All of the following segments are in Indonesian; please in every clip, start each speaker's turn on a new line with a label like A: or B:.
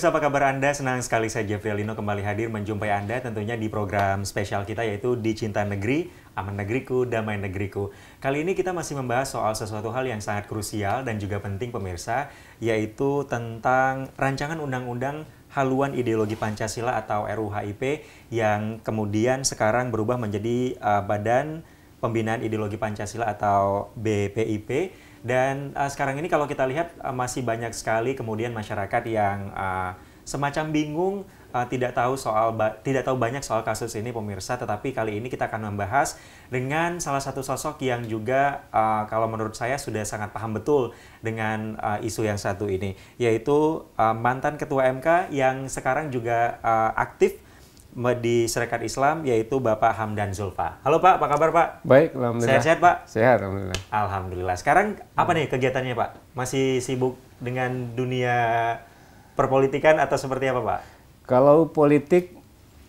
A: pemirsa apa kabar Anda? Senang sekali saya Jeffrey Lino kembali hadir menjumpai Anda tentunya di program spesial kita yaitu Di Cinta Negeri, Aman Negeriku, Damai Negeriku. Kali ini kita masih membahas soal sesuatu hal yang sangat krusial dan juga penting pemirsa yaitu tentang rancangan undang-undang haluan ideologi Pancasila atau RUHIP yang kemudian sekarang berubah menjadi uh, Badan Pembinaan Ideologi Pancasila atau BPIP dan uh, sekarang ini kalau kita lihat uh, masih banyak sekali kemudian masyarakat yang uh, semacam bingung uh, tidak tahu soal tidak tahu banyak soal kasus ini pemirsa tetapi kali ini kita akan membahas dengan salah satu sosok yang juga uh, kalau menurut saya sudah sangat paham betul dengan uh, isu yang satu ini yaitu uh, mantan ketua MK yang sekarang juga uh, aktif di Serikat Islam yaitu Bapak Hamdan Zulfa. Halo Pak, apa kabar Pak?
B: Baik, alhamdulillah. Sehat-sehat Pak? Sehat, alhamdulillah.
A: Alhamdulillah. Sekarang apa nih kegiatannya Pak? Masih sibuk dengan dunia perpolitikan atau seperti apa Pak?
B: Kalau politik,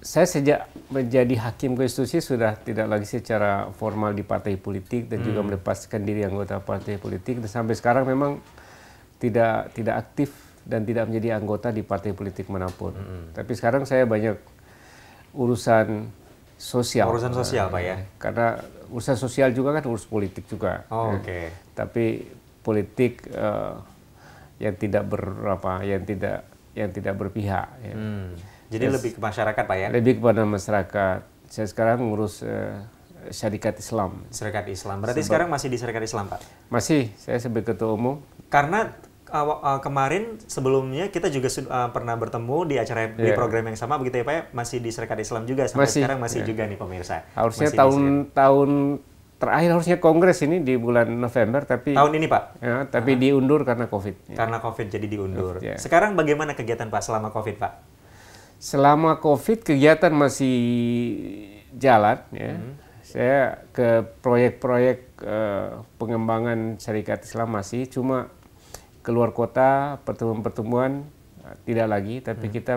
B: saya sejak menjadi hakim konstitusi sudah tidak lagi secara formal di partai politik dan hmm. juga melepaskan diri anggota partai politik dan sampai sekarang memang tidak tidak aktif dan tidak menjadi anggota di partai politik manapun. Hmm. Tapi sekarang saya banyak urusan sosial. Urusan sosial, Pak ya. Karena urusan sosial juga kan urus politik juga. Oh, ya. Oke. Okay. Tapi politik uh, yang tidak berapa, yang tidak yang tidak berpihak. Ya. Hmm. Jadi Terus, lebih ke masyarakat, Pak ya. Lebih kepada masyarakat. Saya sekarang mengurus uh, eh, Syarikat Islam. Syarikat Islam. Berarti Sebab, sekarang
A: masih di Syarikat Islam, Pak?
B: Masih. Saya sebagai ketua umum.
A: Karena uh, uh, kemarin sebelumnya kita juga uh, pernah bertemu di acara yeah. di iya. program yang sama begitu ya Pak ya masih di Serikat Islam juga sampai masih, sekarang masih yeah. juga nih pemirsa. Harusnya
B: tahun-tahun terakhir harusnya kongres ini di bulan November tapi tahun ini Pak. Ya, tapi uh, diundur karena Covid. Iya.
A: Karena Covid jadi
B: diundur. Yeah. Sekarang bagaimana
A: kegiatan Pak selama Covid Pak?
B: Selama Covid kegiatan masih jalan ya. -hmm saya ke proyek-proyek uh, pengembangan Serikat Islam masih cuma keluar kota pertemuan-pertemuan eh, tidak lagi, tapi hmm. kita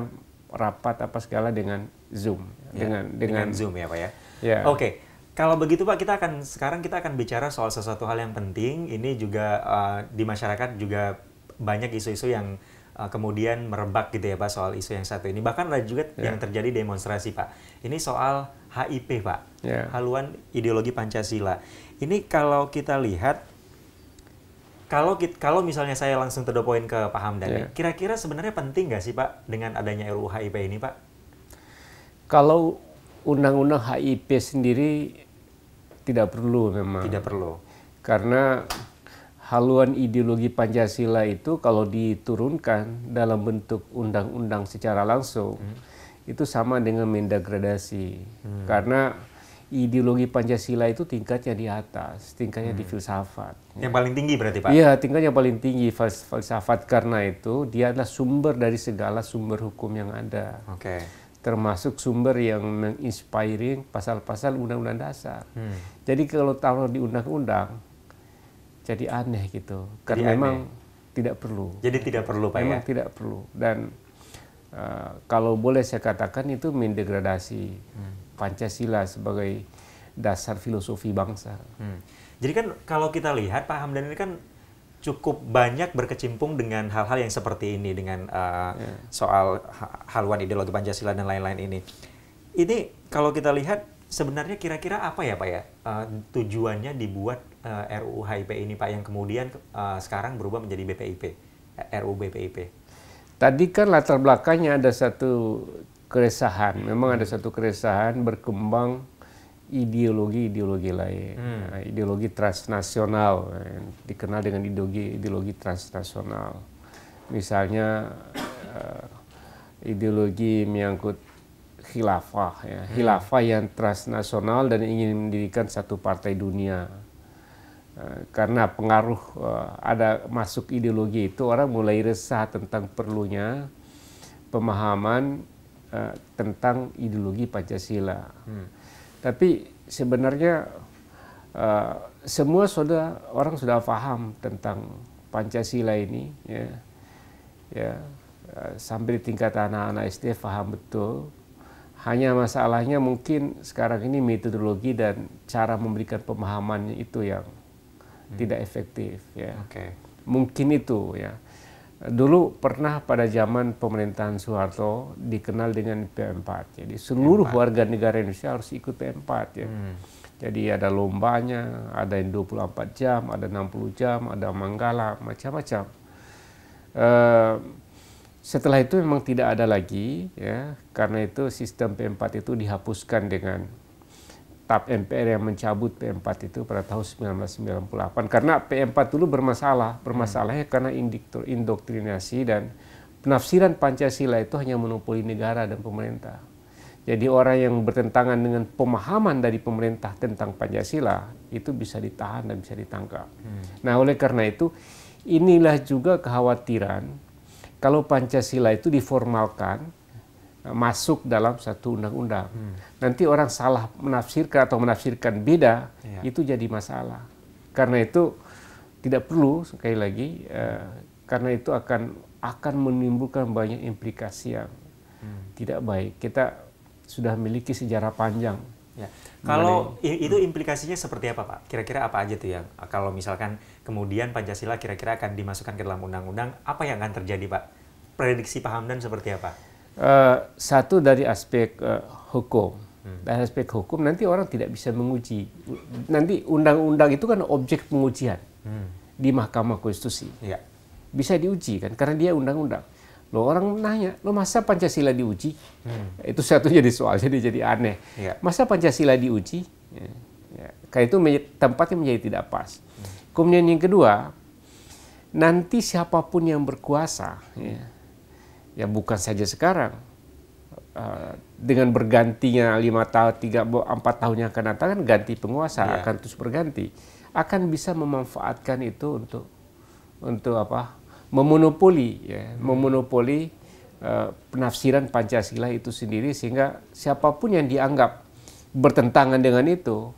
B: rapat apa segala dengan Zoom, ya, dengan, dengan dengan Zoom ya Pak ya.
A: ya. Oke. Okay. Kalau begitu Pak, kita akan sekarang kita akan bicara soal sesuatu hal yang penting. Ini juga uh, di masyarakat juga banyak isu-isu yang uh, kemudian merebak gitu ya Pak soal isu yang satu ini. Bahkan ada juga yeah. yang terjadi demonstrasi Pak. Ini soal HIP Pak, yeah. haluan ideologi Pancasila. Ini kalau kita lihat kalau kalau misalnya saya langsung to ke Pak Hamdan, yeah. Iya. kira-kira sebenarnya penting nggak sih Pak dengan adanya RUU HIP ini Pak?
B: Kalau undang-undang HIP sendiri tidak perlu memang. Tidak perlu. Karena haluan ideologi Pancasila itu kalau diturunkan dalam bentuk undang-undang secara langsung hmm. itu sama dengan mendegradasi. Hmm. Karena ideologi Pancasila itu tingkatnya di atas, tingkatnya hmm. di filsafat.
A: Ya. Yang paling tinggi berarti Pak? Iya,
B: tingkatnya paling tinggi filsafat karena itu dia adalah sumber dari segala sumber hukum yang ada. Oke. Okay. Termasuk sumber yang menginspiring pasal-pasal undang-undang dasar. Hmm. Jadi kalau taruh di undang-undang, jadi aneh gitu. Karena jadi memang tidak perlu. Jadi tidak perlu Pak memang ya? tidak perlu. Dan uh, kalau boleh saya katakan itu mendegradasi. Hmm Pancasila sebagai dasar filosofi bangsa.
A: Hmm. Jadi kan kalau kita lihat Pak Hamdan ini kan cukup banyak berkecimpung dengan hal-hal yang seperti ini dengan uh, eh, yeah. soal haluan ideologi Pancasila dan lain-lain ini. Ini kalau kita lihat sebenarnya kira-kira apa ya Pak ya uh, tujuannya dibuat uh, eh, RUU HIP ini Pak yang kemudian uh, sekarang berubah menjadi BPIP, RUU BPIP. Tadi
B: kan latar belakangnya ada satu keresahan. Memang ada satu keresahan berkembang ideologi-ideologi lain. Hmm. Nah, ideologi transnasional dikenal dengan ideologi ideologi transnasional. Misalnya uh, ideologi menyangkut khilafah ya. Hmm. Khilafah yang transnasional dan ingin mendirikan satu partai dunia. Uh, karena pengaruh uh, ada masuk ideologi itu orang mulai resah tentang perlunya pemahaman Eh, tentang ideologi Pancasila. Hmm. Tapi sebenarnya uh, semua sudah orang sudah paham tentang Pancasila ini ya. Ya, eh, sampai tingkat anak-anak SD paham betul. Hanya masalahnya mungkin sekarang ini metodologi dan cara memberikan pemahamannya itu yang hmm. tidak efektif ya. Okay. Mungkin itu ya. Dulu pernah pada zaman pemerintahan Soeharto dikenal dengan PM4. Jadi seluruh PM4. warga negara Indonesia harus ikut PM4 ya. Hmm. Jadi ada lombanya, ada yang 24 jam, ada 60 jam, ada manggala, macam-macam. Uh, setelah itu memang tidak ada lagi ya, karena itu sistem PM4 itu dihapuskan dengan TAP MPR yang mencabut P4 itu pada tahun 1998 karena P4 dulu bermasalah bermasalahnya hmm. karena indoktrinasi dan penafsiran Pancasila itu hanya monopoli negara dan pemerintah jadi orang yang bertentangan dengan pemahaman dari pemerintah tentang Pancasila itu bisa ditahan dan bisa ditangkap hmm. nah oleh karena itu inilah juga kekhawatiran kalau Pancasila itu diformalkan masuk dalam satu undang-undang. Hmm. Nanti orang salah menafsirkan atau menafsirkan beda, ya. itu jadi masalah. Karena itu tidak perlu sekali lagi, eh, karena itu akan akan menimbulkan banyak implikasi yang hmm. tidak baik. Kita sudah memiliki sejarah panjang.
A: Ya. Kalau Mengenai, itu hmm. implikasinya seperti apa Pak? Kira-kira apa aja tuh ya? Kalau misalkan kemudian Pancasila kira-kira akan dimasukkan ke dalam undang-undang, apa yang akan terjadi Pak? Prediksi Pak Hamdan seperti apa?
B: Eh, satu dari aspek uh, hukum. Hmm. Dari aspek hukum nanti orang tidak bisa menguji. Nanti undang-undang itu kan objek pengujian hmm. di Mahkamah Konstitusi. Ya. Bisa diuji kan karena dia undang-undang. Lo orang nanya, lo masa Pancasila diuji? Hmm. Itu satu jadi soal jadi jadi aneh. Ya. Masa Pancasila diuji? Ya. Ya. Karena itu tempatnya menjadi tidak pas. Hmm. Kemudian yang kedua, nanti siapapun yang berkuasa. Ya, ya bukan saja sekarang uh, dengan bergantinya lima tahun tiga empat tahun yang akan datang kan ganti penguasa yeah. akan terus berganti akan bisa memanfaatkan itu untuk untuk apa memonopoli ya hmm. memonopoli uh, penafsiran pancasila itu sendiri sehingga siapapun yang dianggap bertentangan dengan itu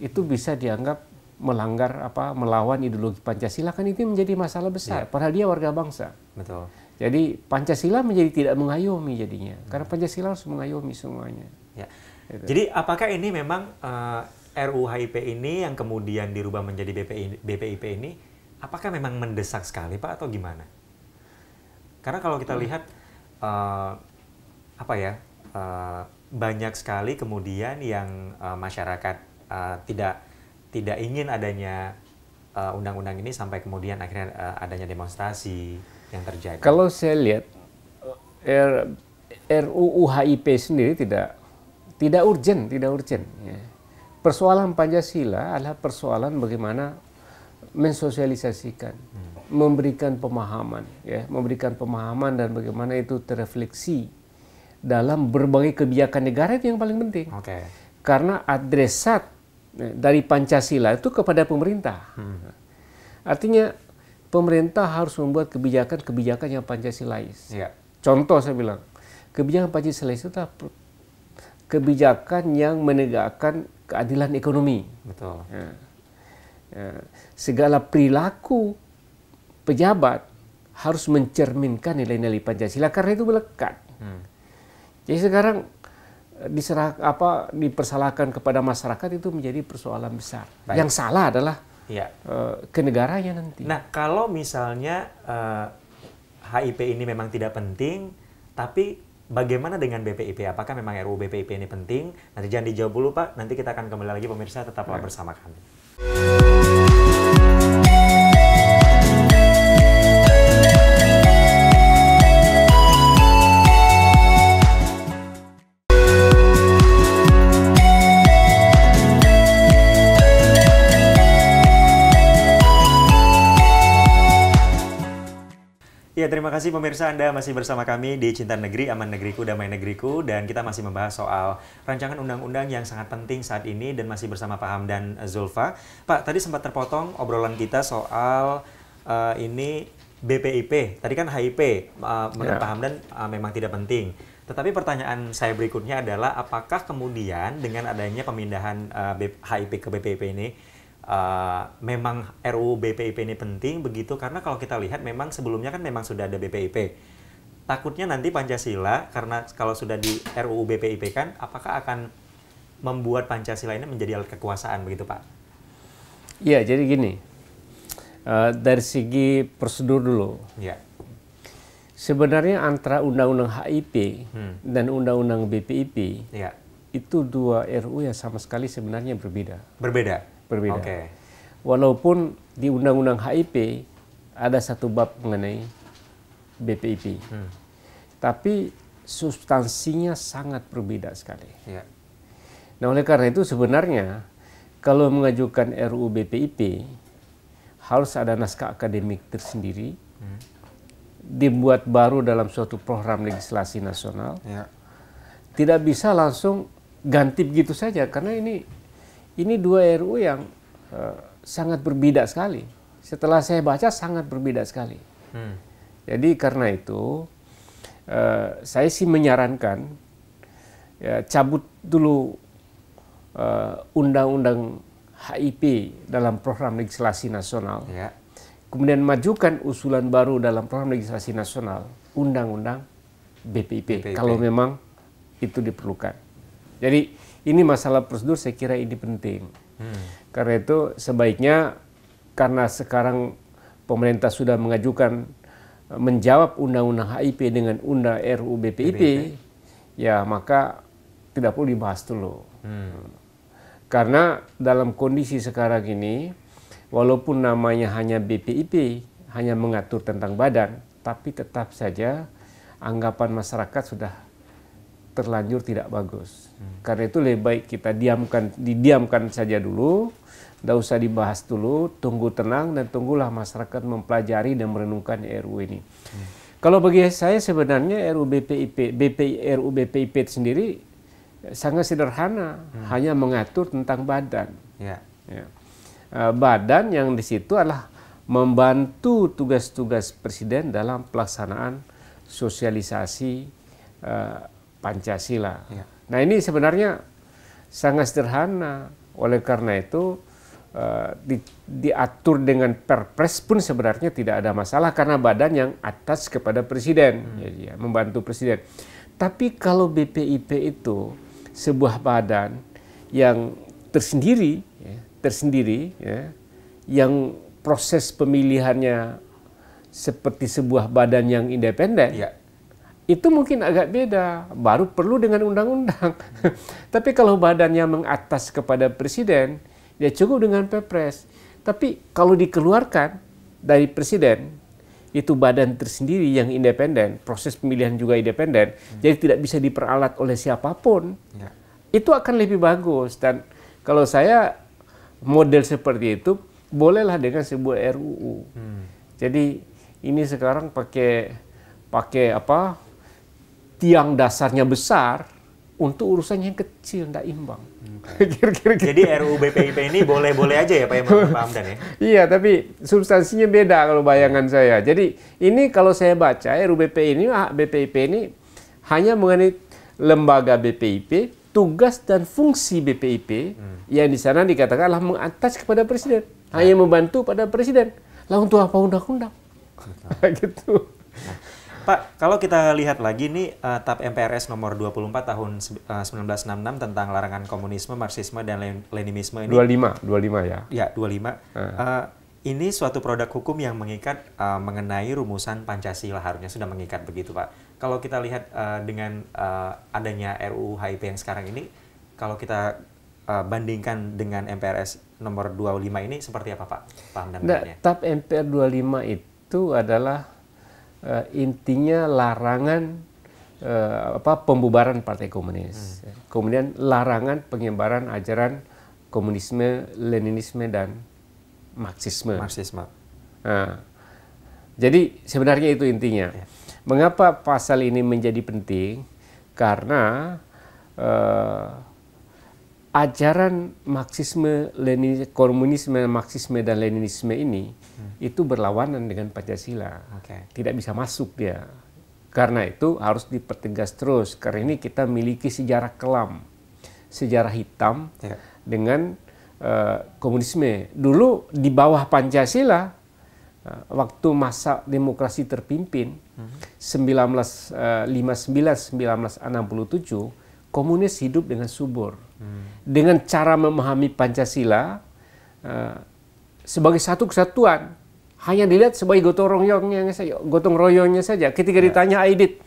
B: itu bisa dianggap melanggar apa melawan ideologi Pancasila kan itu menjadi masalah besar yeah. padahal dia warga bangsa. Betul. Jadi Pancasila menjadi tidak mengayomi jadinya, karena Pancasila harus mengayomi semuanya.
A: Ya. Gitu. Jadi apakah ini memang uh, eh, RUHIP ini yang kemudian dirubah menjadi BPI, BPIP ini, apakah memang mendesak sekali Pak atau gimana? Karena kalau kita hmm. lihat uh, apa ya uh, banyak sekali kemudian yang uh, masyarakat uh, tidak tidak ingin adanya undang-undang uh, ini sampai kemudian akhirnya uh, adanya demonstrasi yang terjadi?
B: Kalau saya lihat R, RUU HIP sendiri tidak tidak urgent, tidak urgent. Ya. Persoalan Pancasila adalah persoalan bagaimana mensosialisasikan, hmm. memberikan pemahaman, ya, memberikan pemahaman dan bagaimana itu terefleksi dalam berbagai kebijakan negara itu yang paling penting. Okay. Karena adresat ya, dari Pancasila itu kepada pemerintah. Hmm. Artinya pemerintah harus membuat kebijakan-kebijakan yang Pancasilais. Ya. Contoh saya bilang, kebijakan Pancasilais itu adalah kebijakan yang menegakkan keadilan ekonomi. Betul. Ya. Ya. Segala perilaku pejabat harus mencerminkan nilai-nilai Pancasila karena itu melekat. Hmm. Jadi sekarang eh, diserah apa dipersalahkan kepada masyarakat itu menjadi persoalan besar. Baik. Yang salah adalah ya. uh, ke negaranya nanti.
A: Nah, kalau misalnya uh, eh, HIP ini memang tidak penting, tapi bagaimana dengan BPIP? Apakah memang RUU BPIP ini penting? Nanti jangan dijawab dulu Pak, nanti kita akan kembali lagi pemirsa tetaplah ya. bersama kami. Ya, terima kasih pemirsa Anda masih bersama kami di Cinta Negeri, Aman Negeriku, Damai Negeriku dan kita masih membahas soal rancangan undang-undang yang sangat penting saat ini dan masih bersama Pak Hamdan Zulfa. Pak, tadi sempat terpotong obrolan kita soal uh, ini BPIP. Tadi kan HIP uh, eh, menurut yeah. Pak Hamdan uh, memang tidak penting. Tetapi pertanyaan saya berikutnya adalah apakah kemudian dengan adanya pemindahan uh, HIP ke BPIP ini uh, memang RUU BPIP ini penting begitu karena kalau kita lihat memang sebelumnya kan memang sudah ada BPIP. Takutnya nanti Pancasila karena kalau sudah di RUU BPIP kan apakah akan membuat Pancasila ini menjadi alat kekuasaan begitu Pak?
B: Iya jadi gini uh, dari segi prosedur dulu. Ya. Sebenarnya antara Undang-Undang HIP hmm. dan Undang-Undang BPIP ya. itu dua RU yang sama sekali sebenarnya berbeda. Berbeda berbeda. Okay. Walaupun di Undang-Undang HIP ada satu bab mengenai BPIP, hmm. tapi substansinya sangat berbeda sekali. Yeah. Nah oleh karena itu sebenarnya kalau mengajukan RUU BPIP harus ada naskah akademik tersendiri, hmm. dibuat baru dalam suatu program legislasi nasional. Yeah. Tidak bisa langsung ganti begitu saja karena ini ini dua RU yang uh, sangat berbeda sekali. Setelah saya baca sangat berbeda sekali. Hmm. Jadi karena itu uh, saya sih menyarankan ya, cabut dulu eh, undang-undang uh, HIP dalam program legislasi nasional. Ya. Kemudian majukan usulan baru dalam program legislasi nasional undang-undang BPIP, BPIP kalau memang itu diperlukan. Jadi ini masalah prosedur saya kira ini penting. Hmm. Karena itu sebaiknya karena sekarang pemerintah sudah mengajukan eh, menjawab undang-undang HIP dengan undang RUU BPIP, ya maka tidak perlu dibahas dulu. Hmm. Karena dalam kondisi sekarang ini, walaupun namanya hanya BPIP, hanya mengatur tentang badan, tapi tetap saja anggapan masyarakat sudah terlanjur tidak bagus. Hmm. Karena itu lebih baik kita diamkan, didiamkan saja dulu, tidak usah dibahas dulu, tunggu tenang dan tunggulah masyarakat mempelajari dan merenungkan ru ini. Hmm. Kalau bagi saya sebenarnya ru BPIP, BP, RU BPIP sendiri eh, sangat sederhana, hmm. hanya mengatur tentang badan. Ya. Ya. Eh, badan yang di situ adalah membantu tugas-tugas presiden dalam pelaksanaan sosialisasi eh, Pancasila. Ya. Nah ini sebenarnya sangat sederhana. Oleh karena itu uh, di, diatur dengan Perpres pun sebenarnya tidak ada masalah karena badan yang atas kepada presiden, hmm. ya, ya, membantu presiden. Tapi kalau BPIP itu sebuah badan yang tersendiri, ya, tersendiri, ya, yang proses pemilihannya seperti sebuah badan yang independen. Ya itu mungkin agak beda, baru perlu dengan undang-undang. Tapi kalau badannya mengatas kepada presiden, ya cukup dengan pepres. Tapi kalau dikeluarkan dari presiden, itu badan tersendiri yang independen, proses pemilihan juga independen, hmm. jadi tidak bisa diperalat oleh siapapun. Ya. Itu akan lebih bagus dan kalau saya model seperti itu bolehlah dengan sebuah RUU. Hmm. Jadi ini sekarang pakai pakai apa tiang dasarnya besar untuk urusannya yang kecil tidak imbang.
A: Kira -kira gitu. Jadi RUU BPIP ini boleh-boleh aja ya Pak Imam ya, Pak Hamdan ya?
B: iya, tapi substansinya beda kalau bayangan saya. Jadi ini kalau saya baca RUU BPIP ini, ah, BPIP ini hanya mengenai lembaga BPIP, tugas dan fungsi BPIP hmm. yang di sana dikatakanlah mengatas kepada presiden, hanya nah. membantu pada presiden. Lah untuk apa undang-undang? gitu. Nah,
A: Pak, kalau kita lihat lagi ini uh, eh, TAP MPRS nomor 24 tahun eh, uh, 1966 tentang larangan komunisme, marxisme dan Len leninisme ini
B: 25, 25 ya. Ya,
A: 25. Uh. Uh, ini suatu produk hukum yang mengikat uh, mengenai rumusan Pancasila harusnya sudah mengikat begitu, Pak. Kalau kita lihat uh, dengan uh, adanya RUU HIP yang sekarang ini, kalau kita uh, bandingkan dengan MPRS nomor 25 ini seperti apa, Pak? Paham dan nah,
B: TAP MPR 25 itu adalah uh, intinya larangan uh, apa pembubaran Partai Komunis. Hmm. Kemudian larangan penyebaran ajaran komunisme, leninisme dan marxisme. Marxisme. Nah, jadi sebenarnya itu intinya. Ya. Mengapa pasal ini menjadi penting? Karena uh, ajaran Marxisme, Lenin, Komunisme, Marxisme dan Leninisme ini hmm. itu berlawanan dengan Pancasila. Okay. Tidak bisa masuk dia. Karena itu harus dipertegas terus. Karena ini kita miliki sejarah kelam, sejarah hitam yeah. dengan uh, komunisme. Dulu di bawah Pancasila, uh, waktu masa demokrasi terpimpin hmm. 1959-1967, eh, komunis hidup dengan subur dengan cara memahami Pancasila uh, sebagai satu kesatuan hanya dilihat sebagai gotong royongnya saja gotong royongnya saja ketika ya. ditanya Aidit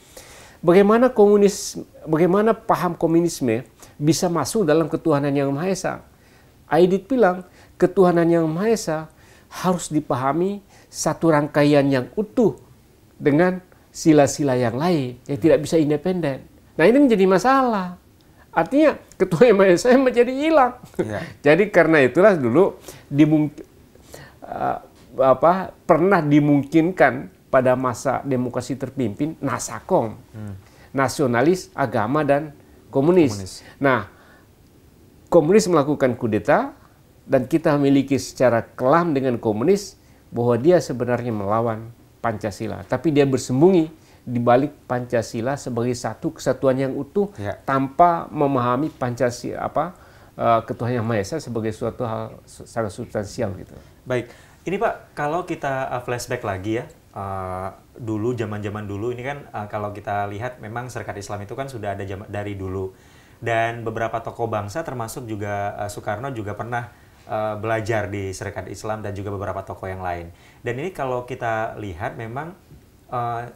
B: bagaimana komunis bagaimana paham komunisme bisa masuk dalam ketuhanan yang Maha Esa Aidit bilang ketuhanan yang Maha Esa harus dipahami satu rangkaian yang utuh dengan sila-sila yang lain yang tidak bisa independen. Nah ini menjadi masalah. Artinya ketua MSM menjadi hilang. Ya. Jadi karena itulah dulu dimung, uh, apa, pernah dimungkinkan pada masa demokrasi terpimpin Nasakom, hmm. nasionalis, agama dan komunis. komunis. Nah, komunis melakukan kudeta dan kita memiliki secara kelam dengan komunis bahwa dia sebenarnya melawan Pancasila, tapi dia bersembunyi dibalik Pancasila sebagai satu kesatuan yang utuh ya. tanpa memahami Pancasila apa eh, ketuhanan Yang Maha Esa sebagai suatu hal sangat substansial gitu.
A: Baik, ini Pak kalau kita eh, flashback lagi ya uh, dulu zaman-zaman dulu ini kan uh, kalau kita lihat memang Serikat Islam itu kan sudah ada dari dulu dan beberapa tokoh bangsa termasuk juga uh, Soekarno juga pernah uh, belajar di Serikat Islam dan juga beberapa tokoh yang lain. Dan ini kalau kita lihat memang uh,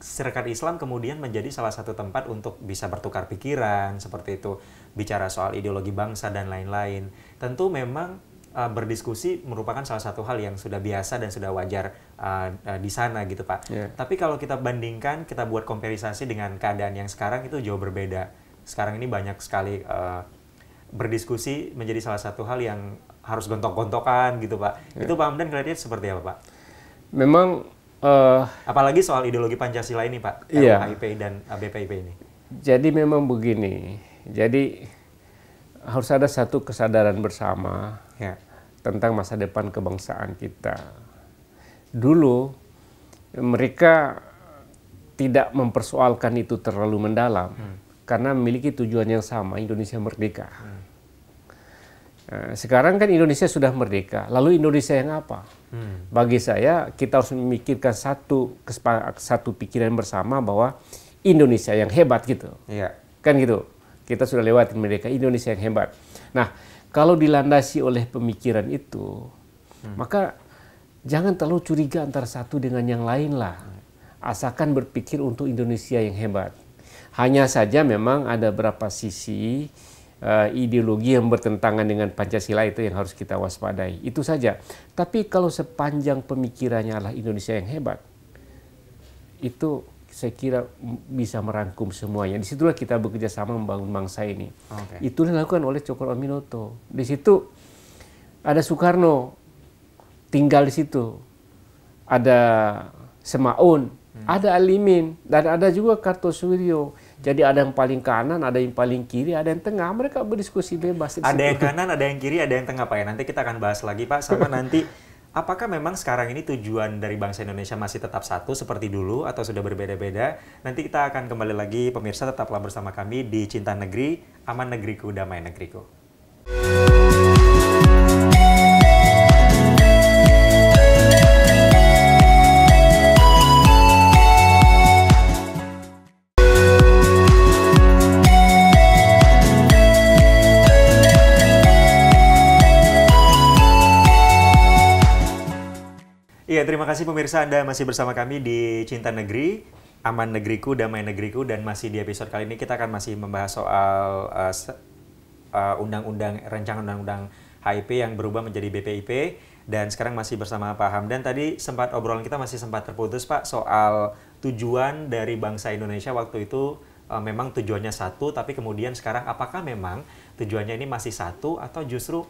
A: Serikat Islam kemudian menjadi salah satu tempat untuk bisa bertukar pikiran seperti itu, bicara soal ideologi bangsa dan lain-lain. Tentu memang uh, berdiskusi merupakan salah satu hal yang sudah biasa dan sudah wajar uh, uh, di sana gitu Pak. Yeah. Tapi kalau kita bandingkan, kita buat komparasi dengan keadaan yang sekarang itu jauh berbeda. Sekarang ini banyak sekali uh, berdiskusi menjadi salah satu hal yang harus gontok-gontokan gitu Pak. Yeah. Itu Pak Hamdan kira seperti apa Pak? Memang Uh, Apalagi soal ideologi Pancasila ini Pak, iya. LHIP dan BPIP ini.
B: Jadi memang begini, jadi harus ada satu kesadaran bersama ya. tentang masa depan kebangsaan kita. Dulu mereka tidak mempersoalkan itu terlalu mendalam hmm. karena memiliki tujuan yang sama Indonesia merdeka. Hmm. Eh, sekarang kan Indonesia sudah merdeka. Lalu Indonesia yang apa? Hmm. Bagi saya kita harus memikirkan satu satu pikiran bersama bahwa Indonesia yang hebat gitu. Iya. Kan gitu. Kita sudah lewatin merdeka Indonesia yang hebat. Nah, kalau dilandasi oleh pemikiran itu, hmm. maka jangan terlalu curiga antara satu dengan yang lain lah. Asalkan berpikir untuk Indonesia yang hebat. Hanya saja memang ada beberapa sisi uh, ideologi yang bertentangan dengan Pancasila itu yang harus kita waspadai. Itu saja. Tapi kalau sepanjang pemikirannya adalah Indonesia yang hebat, itu saya kira bisa merangkum semuanya. Disitulah kita bekerja sama membangun bangsa ini. Okay. Itu dilakukan oleh Cokro Aminoto. Di situ ada Soekarno tinggal di situ, ada Semaun, hmm. ada Alimin, dan ada juga Kartosuwiryo
A: jadi ada yang paling kanan, ada yang paling kiri, ada yang tengah. Mereka berdiskusi bebas. Ada yang kanan, ada yang kiri, ada yang tengah Pak ya. Nanti kita akan bahas lagi Pak. Sama nanti apakah memang sekarang ini tujuan dari bangsa Indonesia masih tetap satu seperti dulu atau sudah berbeda-beda? Nanti kita akan kembali lagi pemirsa tetaplah bersama kami di Cinta Negeri, Aman Negeriku, Damai Negeriku. Iya, terima kasih pemirsa Anda masih bersama kami di Cinta Negeri, Aman Negeriku, Damai Negeriku dan masih di episode kali ini kita akan masih membahas soal eh, eh, undang-undang uh, uh, rancangan undang-undang HIP yang berubah menjadi BPIP dan sekarang masih bersama Pak Hamdan. Tadi sempat obrolan kita masih sempat terputus Pak soal tujuan dari bangsa Indonesia waktu itu uh, memang tujuannya satu tapi kemudian sekarang apakah memang tujuannya ini masih satu atau justru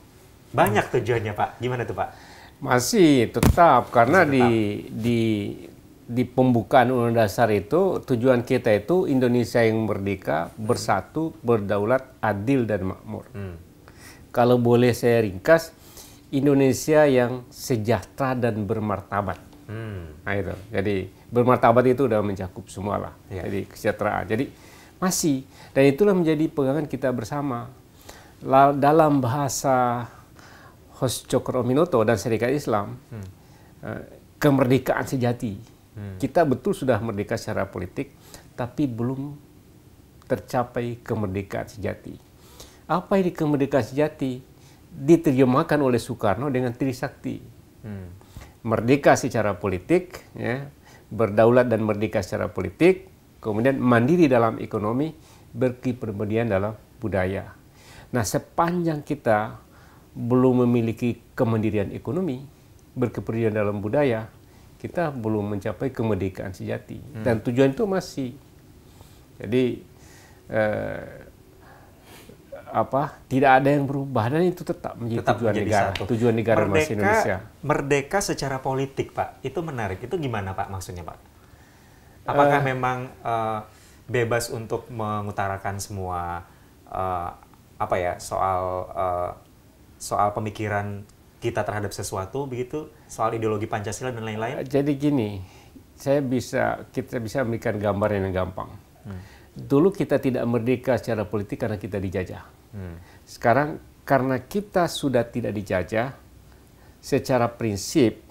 A: banyak hmm. tujuannya Pak? Gimana tuh Pak?
B: Masih tetap karena Masih tetap. di di di pembukaan Undang Dasar itu tujuan kita itu Indonesia yang merdeka, hmm. bersatu, berdaulat, adil dan makmur. Hmm. Kalau boleh saya ringkas, Indonesia yang sejahtera dan bermartabat. Hmm. Nah itu. Jadi bermartabat itu sudah mencakup semua lah. Ya. Jadi kesejahteraan. Jadi masih dan itulah menjadi pegangan kita bersama. Dalam bahasa Hos Cokro Minoto dan Serikat Islam hmm. Eh, kemerdekaan sejati. Hmm. Kita betul sudah merdeka secara politik, tapi belum tercapai kemerdekaan sejati. Apa ini kemerdekaan sejati? Diterjemahkan oleh Soekarno dengan Trisakti. Hmm. Merdeka secara politik, ya, berdaulat dan merdeka secara politik, kemudian mandiri dalam ekonomi, berkepribadian dalam budaya. Nah, sepanjang kita belum memiliki kemandirian ekonomi, berkepedulian dalam budaya, kita belum mencapai kemerdekaan sejati. Hmm. Dan tujuan itu masih. Jadi eh, apa? Tidak ada
A: yang berubah
B: dan itu tetap menjadi tetap tujuan menjadi negara. Satu. Tujuan negara merdeka, masih Indonesia.
A: Merdeka secara politik, Pak. Itu menarik. Itu gimana, Pak? Maksudnya, Pak? Apakah uh, memang uh, bebas untuk mengutarakan semua uh, apa ya soal uh, soal pemikiran kita terhadap sesuatu begitu soal ideologi Pancasila dan lain-lain? Eh, jadi gini, saya bisa kita bisa memberikan gambar yang gampang.
B: Hmm. Dulu kita tidak merdeka secara politik karena kita dijajah. Hmm. Sekarang karena kita sudah tidak dijajah secara prinsip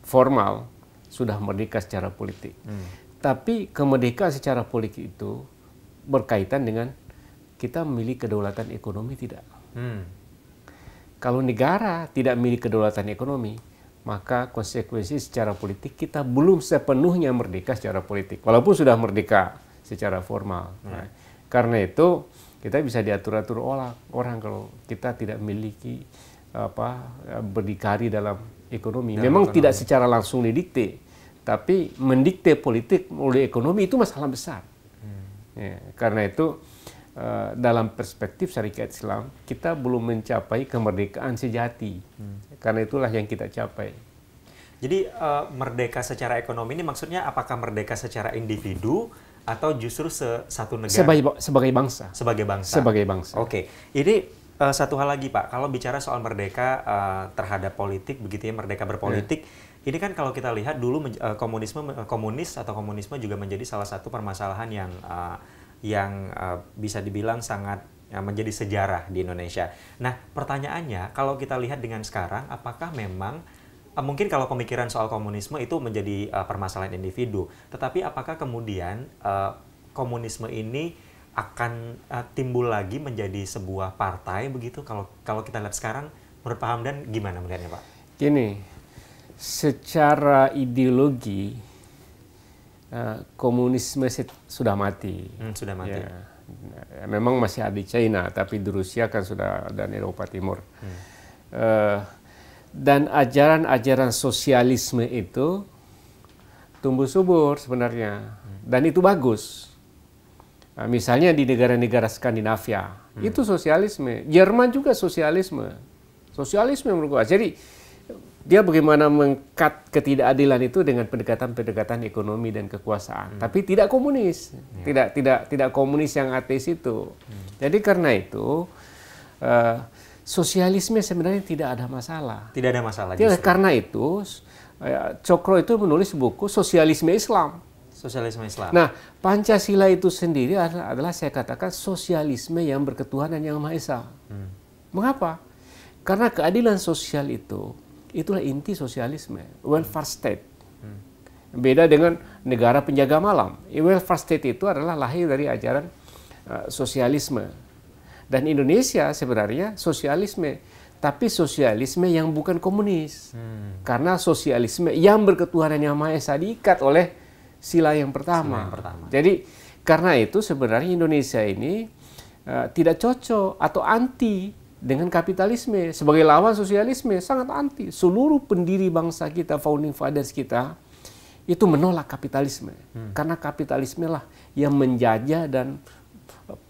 B: formal sudah merdeka secara politik. Hmm. Tapi kemerdekaan secara politik itu berkaitan dengan kita memiliki kedaulatan ekonomi tidak. Hmm kalau negara tidak memiliki kedaulatan ekonomi, maka konsekuensi secara politik kita belum sepenuhnya merdeka secara politik, walaupun sudah merdeka secara formal. Hmm. Nah, karena itu kita bisa diatur atur orang, kalau kita tidak memiliki apa berdikari dalam ekonomi. Dalam Memang ekonomi. tidak secara langsung didikte, tapi mendikte politik melalui ekonomi itu masalah besar. Hmm. Ya, karena itu Eh, dalam perspektif syarikat Islam kita belum mencapai kemerdekaan sejati. Hmm. Karena itulah yang kita capai.
A: Jadi uh, merdeka secara ekonomi ini maksudnya apakah merdeka secara individu atau justru se satu negara? Sebagai sebagai bangsa. Sebagai bangsa. Sebagai bangsa. Oke. Okay. Ini uh, satu hal lagi Pak, kalau bicara soal merdeka uh, terhadap politik begitu ya, merdeka berpolitik yeah. Ini kan kalau kita lihat dulu komunisme komunis atau komunisme juga menjadi salah satu permasalahan yang uh, yang uh, bisa dibilang sangat uh, menjadi sejarah di Indonesia. Nah, pertanyaannya kalau kita lihat dengan sekarang apakah memang uh, mungkin kalau pemikiran soal komunisme itu menjadi uh, permasalahan individu, tetapi apakah kemudian uh, komunisme ini akan uh, timbul lagi menjadi sebuah partai begitu kalau kalau kita lihat sekarang menurut Pak Hamdan gimana melihatnya Pak?
B: Gini, secara ideologi Eh, komunisme sudah mati. Hmm, sudah mati. Ya. ya. Memang masih ada di China, tapi di Rusia kan sudah dan Eropa Timur. Hmm. Uh, dan ajaran-ajaran sosialisme itu tumbuh subur sebenarnya, hmm. dan itu bagus. Nah, misalnya di negara-negara Skandinavia hmm. itu sosialisme, Jerman juga sosialisme, sosialisme menurut gua. Jadi dia bagaimana mengkat ketidakadilan itu dengan pendekatan-pendekatan ekonomi dan kekuasaan. Hmm. Tapi tidak komunis, yeah. tidak tidak tidak komunis yang ateis itu. Hmm. Jadi karena itu uh, sosialisme sebenarnya tidak ada masalah.
A: Tidak ada masalah. Tidak, karena
B: itu uh, Cokro itu menulis buku Sosialisme Islam.
A: Sosialisme Islam. Nah,
B: Pancasila itu sendiri adalah, adalah saya katakan sosialisme yang berketuhanan yang maha esa. Hmm. Mengapa? Karena keadilan sosial itu Itulah inti sosialisme, welfare state. Beda dengan negara penjaga malam. Ya, welfare state itu adalah lahir dari ajaran uh, sosialisme. Dan Indonesia sebenarnya sosialisme, tapi sosialisme yang bukan komunis. Hmm. Karena sosialisme yang berketuhanan yang Maha Esa diikat oleh sila yang pertama. Sila yang pertama. Jadi karena itu sebenarnya Indonesia ini uh, tidak cocok atau anti dengan kapitalisme sebagai lawan sosialisme sangat anti. Seluruh pendiri bangsa kita, founding fathers kita itu menolak kapitalisme. Hmm. Karena kapitalisme lah yang menjajah dan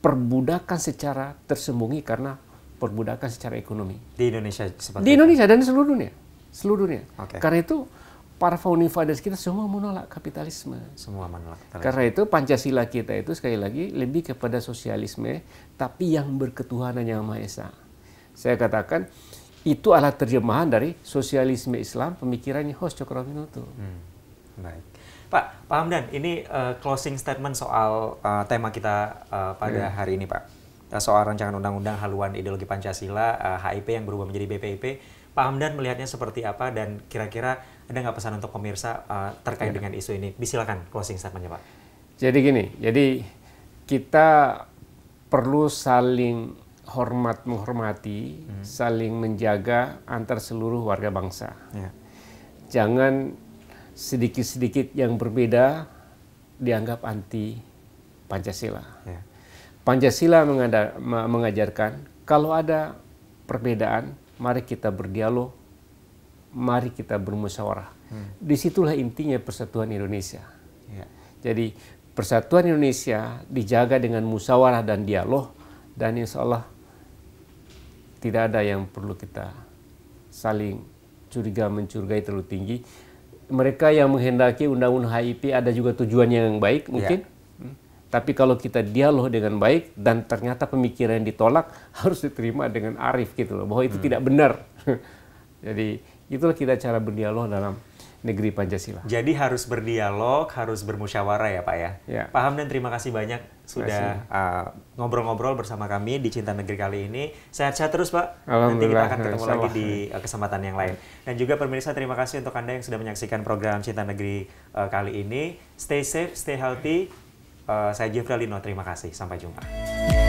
B: perbudakan secara tersembunyi karena perbudakan secara ekonomi.
A: Di Indonesia seperti Di
B: Indonesia itu. dan seluruh dunia. Seluruh dunia. Okay. Karena itu para founding fathers kita semua menolak kapitalisme. Semua menolak. Kapitalisme. Karena itu Pancasila kita itu sekali lagi lebih kepada sosialisme tapi yang berketuhanan yang Maha Esa. Saya katakan itu adalah terjemahan dari sosialisme Islam pemikirannya Hos Cokroaminoto. Hmm.
C: Baik.
A: Pak, Pak Hamdan, ini uh, closing statement soal uh, tema kita uh, pada yeah. hari ini, Pak. Soal rancangan undang-undang haluan ideologi Pancasila, uh, HIP yang berubah menjadi BPIP. Pak Hamdan melihatnya seperti apa dan kira-kira ada nggak pesan untuk pemirsa uh, terkait yeah. dengan isu ini? Silakan closing statementnya, Pak.
B: Jadi gini, jadi kita perlu saling hormat menghormati, hmm. saling menjaga antar seluruh warga bangsa. Yeah. Jangan sedikit-sedikit yang berbeda dianggap anti Pancasila. Yeah. Pancasila mengajarkan kalau ada perbedaan, mari kita berdialog, mari kita bermusyawarah. Hmm. Disitulah intinya persatuan Indonesia. Ya. Jadi persatuan Indonesia dijaga dengan musyawarah dan dialog dan insya Allah tidak ada yang perlu kita saling curiga mencurigai terlalu tinggi. Mereka yang menghendaki undang-undang HIP ada juga tujuannya yang baik ya. mungkin. Yeah. Tapi kalau kita dialog dengan baik dan ternyata pemikiran yang ditolak harus diterima dengan arif gitu loh bahwa itu hmm. tidak benar. Jadi itulah kita cara berdialog dalam negeri Pancasila.
A: Jadi harus berdialog, harus bermusyawarah ya Pak ya. ya. Paham dan terima kasih banyak sudah uh, ngobrol-ngobrol uh, bersama kami di Cinta Negeri kali ini. Sehat-sehat terus Pak. Nanti kita akan ketemu lagi di uh, kesempatan yang lain. Dan juga pemirsa terima kasih untuk Anda yang sudah menyaksikan program Cinta Negeri uh, kali ini. Stay safe, stay healthy. Uh, saya Jeffrey Lino, terima kasih. Sampai jumpa.